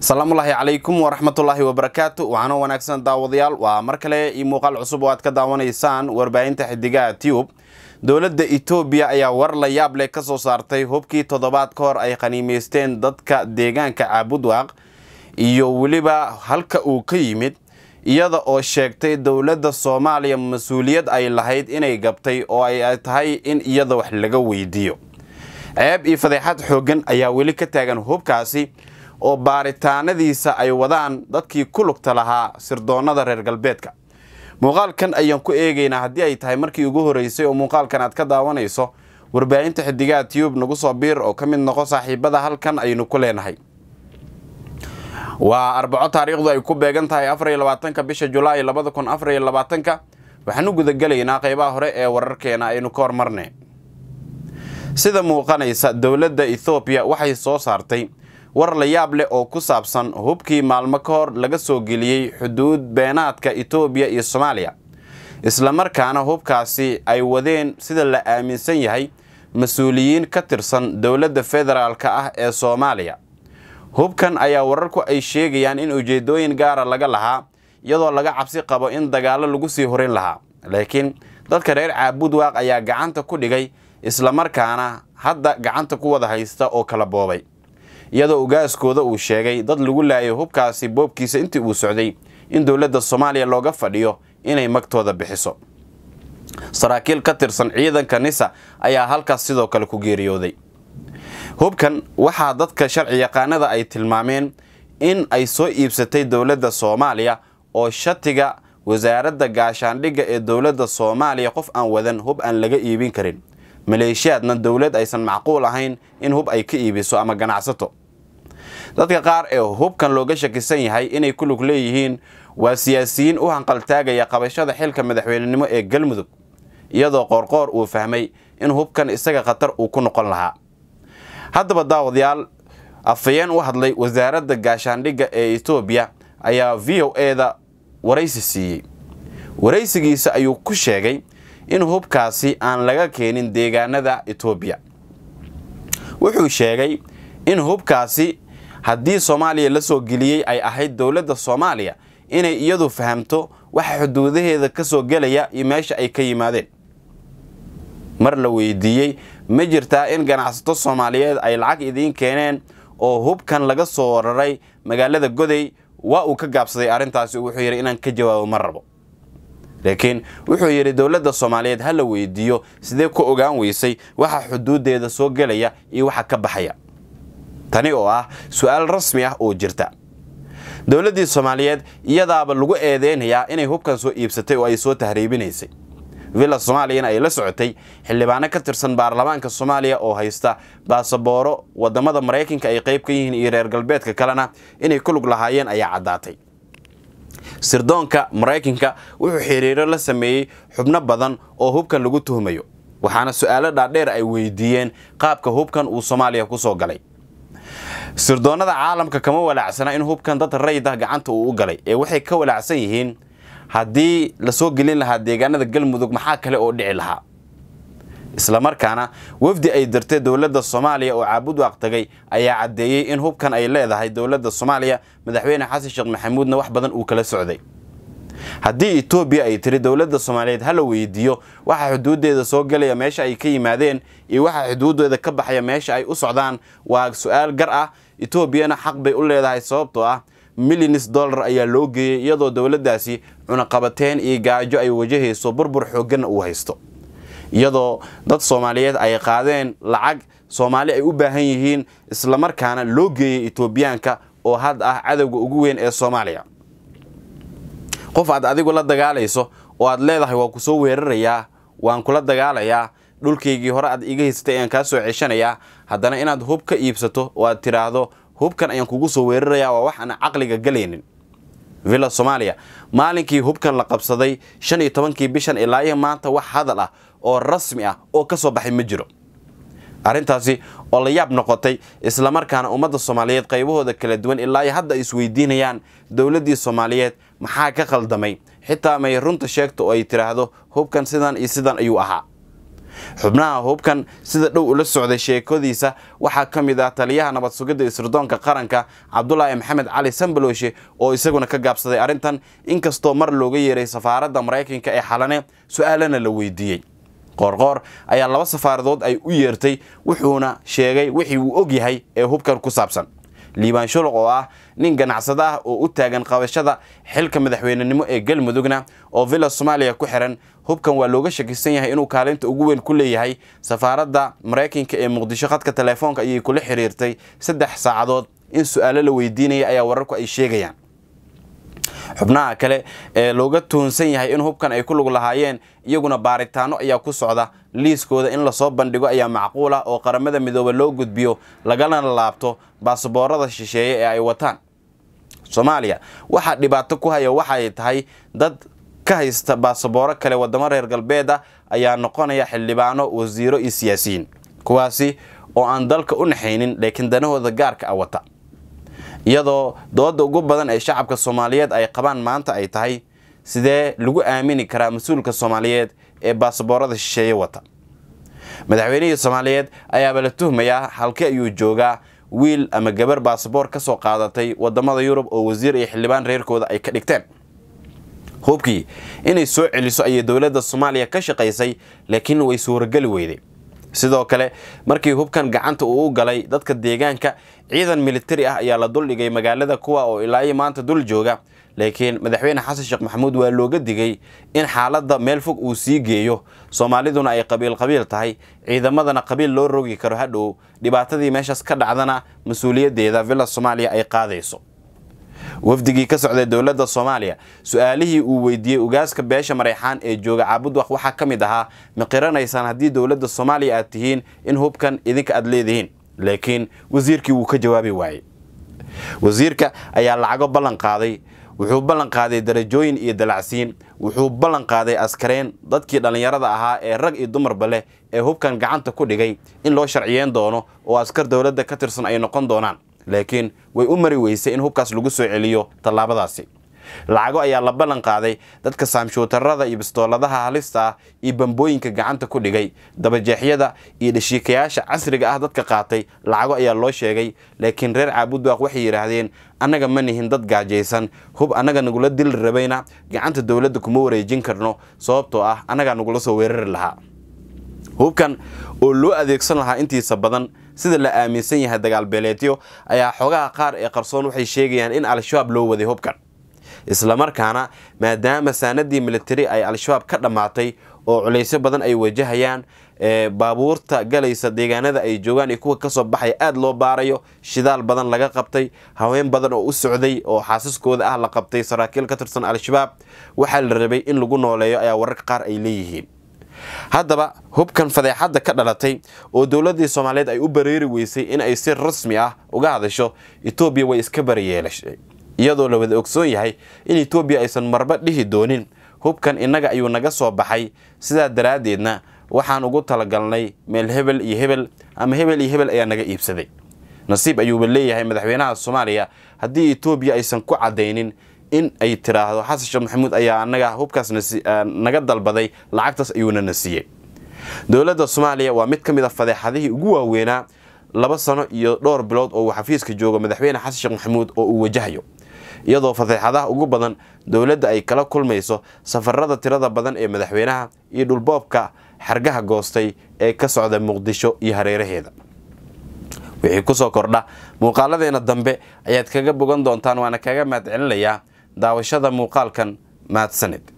salaamullaahi calaykum waraxmatullaahi wabarakaatu waxaana wanaagsan daawadayaal waa mar kale io muuqaal cusub oo aad ka daawanaysaan warbaahinta xidigaha tiyub dowladda etoobiya ayaa war la yaab leh ka soo saartay hubkii toddobaad ka hor ay qaniimaysteen dadka deegaanka caabudwaaq iyo weliba halka uu ka yimid iyada oo sheegtay dowladda soomaaliya mas-uuliyad ay lahayd inay gabtay oo ay tahay in iyada wax laga weydiiyo ceeb iyo fadeexad xooggan ayaa weli ka taagan hubkaasi oo baaritaanadiisa ay wadaan dadkii ku lugta lahaa sirdoonnada reer galbeedka muuqaalkan ayaan ku eegaynaa haddii ay tahay markii ugu horreysay oo muuqaalkan aad ka daawanayso warbaahinta xidigaa tyub nagu soo biir oo ka mid noqo saaxiibada halkan aynu ku leenahay waa arbaco taariikhdu ay ku beegan tahay afariyo labaatanka bisha julaay labada kun afariyo labaatanka waxaan gudagelaynaa qaybaha hore ee wararkeena aynu ka hormarne sida muuqanaysa dowladda ethoobiya waxay soo saartay war la yaab leh oo ku saabsan hubkii maalmo ka hor laga soo geliyey xuduud beenaadka itoobiya iyo soomaaliya isla markaana hubkaasi ay wadeen sida la aaminsan yahay mas-uuliyiin ka tirsan dowladda federaalka ah ee soomaaliya hubkan ayaa wararku ay sheegayaan in ujeeddooyin gaara laga lahaa iyadoo laga cabsi qabo in dagaalo lagu sii horin lahaa laakiin dadka reer caabudwaaq ayaa gacanta ku dhigay isla markaana hadda gacanta ku wada haysta oo kala boobay iyadoo ugaaskooda uu sheegay dad lagu laayay hubkaasi boobkiisa intii uu socday in dowladda soomaaliya looga fadhiyo inay magtooda bixiso saraakiil ka tirsan ciidanka nisa ayaa halkaas sidoo kale ku geeriyooday hubkan waxaa dadka sharci yaqaanada ay tilmaameen in ay soo iibsatay dowladda soomaaliya oo shatiga wasaaradda gaashaandhigga ee dowladda soomaaliya qof aan wadan hub aan laga iibin karin maleeshiyaadna dowlad aysan macquul ahayn in hub ay ka iibiso ama ganacsato dadka qaar ee hubkan looga shakisan yahay inay ku lug leeyihiin waa siyaasiyiin u hanqaltaagaya qabashada xilka madaxweynenimo ee galmudug iyadoo qoorqoor uu fahmay in hubkan isaga khatar uu ku noqon lahaa haddaba daawadayaal afayeen u hadlay wasaaradda gaashaandhigga ee etoobiya ayaa v o da waraysi siiyey waraysigiisa ayuu ku sheegay in hubkaasi aan laga keenin deegaanada etoobiya wuxuu sheegay in hubkaasi haddii soomaaliya la soo geliyey ay ahayd dowladda soomaaliya inay iyadu fahamto waxa xuduudaheeda ka soo gelaya iyo meesha ay ka yimaadeen mar la weydiiyey ma jirtaa in ganacsato soomaaliyeed ay lacag idiin keeneen oo hubkan laga soo wararay magaalada goday waa uu ka gaabsaday arrintaasi wuxuu yidhi inaan ka jawaabo ma rabo laakiin wuxuu yidhi dowladda soomaaliyeed ha la weydiiyo sidee ku ogaan weysay waxa xuduuddeeda soo gelaya iyo waxa ka baxaya tani oo ah su-aal rasmi ah oo jirta dowladdii soomaaliyeed iyadaaba lagu eedaynayaa inay hubkan soo iibsatay oo ay soo tahriibinaysay villa soomaaliyana ay la socotay xildhibaano ka tirsan baarlamaanka soomaaliya oo haysta baasabooro waddamada maraykanka ay qayb ka yihiin iyo reer galbeedka kalena inay ku lug lahaayeen ayaa caddaatay sirdoonka maraykanka wuxuu xiriiro la sameeyey xubno badan oo hubkan lagu tuhmayo waxaana su-aalo dhaadheer ay weydiiyeen qaabka hubkan uu soomaaliya ku soo galay sirdoonada caalamka kama walaacsana in hubkan dad rayid ah gacanta uu u galay ee waxay ka walaacsan yihiin haddii lasoo gelin lahaa deegaanada galmudug maxaa kale oo dhici lahaa isla markaana wafdi ay dirtay dowladda soomaaliya oo caabud waaq tagay ayaa caddeeyey in hubkan ay leedahay dowladda soomaaliya madaxweyne xasan sheekh maxamuudna wax badan uu kala socday haddii etoobiya ay tiri dowladda soomaaliyeed ha la weydiiyo waxaa xuduuddeeda soo gelaya meesha ay ka yimaadeen iyo waxaa xuduuddeeda ka baxaya meesha ay u socdaan waa su'aal gar ah etoobiyana xaq bay u leedahay sababtoo ah milyonis dollar ayaa loo geeyey iyadoo dowladdaasi cunaqabateen iyo gaajo ay wajahayso burbur xoogganna uu haysto iyadoo dad soomaaliyeed ay qaadeen lacag soomaali ay u baahan yihiin islamarkaana loo geeyey etoobiyaanka oo had ah cadowga ugu weyn ee soomaaliya qof aad adigu la dagaalayso oo aad leedahay waa kusoo weerarayaa waan kula dagaalayaa dhulkaygii hore aad iga haystay ayaan kaa soo ceshanayaa haddana inaad hub ka iibsato oo aad tiraahdo hubkan ayaan kugu soo weerarayaa waa wax aan caqliga galaynin villa soomaaliya maalinkii hubkan la qabsaday shan iyo tobankii bishan ilaa iyo maanta wax hadal ah oo rasmi ah oo ka soo baxay ma jiro arrintaasi oo la yaab noqotay islamarkaana ummadda soomaaliyeed qaybahooda kala duwan ilaa iyo hadda ay isweydiinayaan dowladdii soomaaliyeed maxaa ka khaldamay xitaa may runta sheegto oo ay tidhaahdo hubkan sidan iyo sidan ayuu ahaa xubnaha hubkan sida dhow ula socday sheekadiisa waxaa ka mid ah taliyaha nabad sugidda isirdoonka qaranka cabdulaahi maxamed cali sambaloshe oo isaguna ka gaabsaday arrintan inkastoo mar looga yeeray safaaradda maraykanka ee xalane su la weydiiyey qoorqoor ayaa laba safaaradood ay u yeertay wuxuuna sheegay wixii uu og yahay ee hubkan ku saabsan liibaan shuluq oo ah nin ganacsado ah oo u taagan qabashada xilka madaxweynenimo ee galmudugna oo villa soomaaliya ku xiran hubkan waa looga shakisan yahay inuu kaalinta ugu weyn ku leeyahay safaaradda maraykanka ee muqdisho khadka telefoonka ayay kula xiriirtay saddex saacadood in su-aalo la weydiinaya ayaa wararku ay sheegayaan xubnaha kale ee looga tuunsan yahay in hubkan ay ku lug lahaayeen iyaguna baaritaano ayaa ku socda liiskooda in lasoo bandhigo ayaa macquul ah oo qaramada midoobe loo gudbiyo lagana laabto baasaboorada shisheeye ee ay wataan soomaaliya waxaa dhibaato ku haya waxa ay tahay dad ka haysta baasabooro kale waddamo reer galbeed ah ayaa noqonaya xildhibaano wasiiro iyo siyaasiyiin kuwaasi oo aan dalka u naxaynin laakiin danahooda gaarka ah wata iyadoo dooda ugu badan ee shacabka soomaaliyeed ay qabaan maanta ay tahay sidee lagu aamini karaa mas-uulka soomaaliyeed ee baasaboorada shisheeye wata madaxweynihii soomaaliyeed ayaaba la tuhmayaa halke ayuu joogaa wiil ama gabar baasaboor ka soo qaadatay wadamada yurub oo wasiir iyo xildhibaan reerkooda ay ka dhigteen hubkii inay soo celiso ayay dowladda soomaaliya ka shaqaysay laakiin way suurageli weyday sidoo kale markii hubkan gacanta uu u galay dadka deegaanka ciidan militari ah ayaa la duldhigay magaalada kuwa oo ilaa iyo maanta dul jooga laakiin madaxweyne xasan sheekh maxamuud waa looga digay in xaaladda meel fog uu sii geeyo soomaaliduna ay qabiil qabiil tahay ciidamadana qabiil loo rogi karo hadhow dhibaatadii meeshaas ka dhacdana mas-uuliyaddeeda villa soomaaliya ay qaadayso wafdigii ka socday dowladda soomaaliya su-aalihii uu weydiiyey ugaaska beesha mareyxaan ee jooga caabudwaq waxaa ka mid ahaa ma qiranaysaan haddii dowladda soomaaliya aad tihiin in hubkan idinka aad leedihiin laakiin wasiirkii wuu ka jawaabi waayey wasiirka ayaa lacago ballan qaaday wuxuu ballan qaaday darajooyin iyo dalacsiin wuxuu ballan qaaday askareen dadkii dhallinyarada ahaa ee rag iyo dumarba leh ee hubkan gacanta ku dhigay in loo sharciyeyn doono oo askar dowladda ka tirsan ay noqon doonaan laakiin way u mari weysay in hubkaas lagu soo celiyo tallaabadaasi lacago ayaa la ballan qaaday dadka saamshuutarada iyo bistooladaha halista ah iyo bambooyinka gacanta ku dhigay dabajeexyada iyo dhashiikayaasha casriga ah dadka qaatay lacago ayaa loo sheegay laakiin reer caabudwaaq waxay yidhaahdeen annaga ma nihin dad gaajaysan hub annaga nagula dil rabayna gacanta dowladda kuma wareejin karno sababtoo ah annagaa nagula soo weerari lahaa hubkan oo loo adeegsan lahaa intiisa badan sida la aaminsan yahay dagaal beeleedyo ayaa xoogaha qaar ee qarsoon waxay sheegayaan in al-shabaab loo waday hubkan islamarkaana maadaama saanadii militari ay al-shabaab ka dhammaatay oo culaysyo badan ay wajahayaan baabuurta galaysa deegaanada ay joogaan iyo kuwa kasoo baxaya aada loo baarayo shidaal badan laga qabtay haween badan oo u socday oo xaasaskooda ah la qabtay saraakiil ka tirsan al-shabaab waxaa la rabay in lagu nooleeyo ayaa wararka qaar ay leeyihiin haddaba hubkan fadeexadda ka dhalatay oo dowladii soomaaliyeed ay u bareeri weysay in ay si rasmi ah uga hadasho etoobiya way iska barayeelashay iyadoo la wada ogsoon yahay in etoobiya aysan marba dhihi doonin hubkan innaga ayuu naga soo baxay sidaa daraaddeedna waxaan ugu talagalnay meel hebel iyo hebel ama hebel iyo hebel ayaa naga iibsaday nasiib ayuuba leeyahay madaxweynaha soomaaliya haddii etoobiya aysan ku caddaynin in ay tiraahdo xasan sheekh maxamuud ayaa anaga hubkaas naga dalbaday lacagtaas ayuuna na siiyey dowladda soomaaliya waa mid ka mid a fadeexadihii ugu waaweynaa laba sano iyo dhowr bilood oo uu xafiiska jooga madaxweyne xasan sheekh maxamuud oo uu wajahayo iyadoo fadeexadaha ugu badan dowladda ay kala kulmayso safarada tirada badan ee madaxweynaha iyo dhulboobka xargaha goostay ee ka socda muqdisho iyo hareeraheeda wixii kusoo kordha muuqaaladeena dambe ayaad kaga bogan doontaan waana kaga mahad daawashada muuqaalkan mahadsaned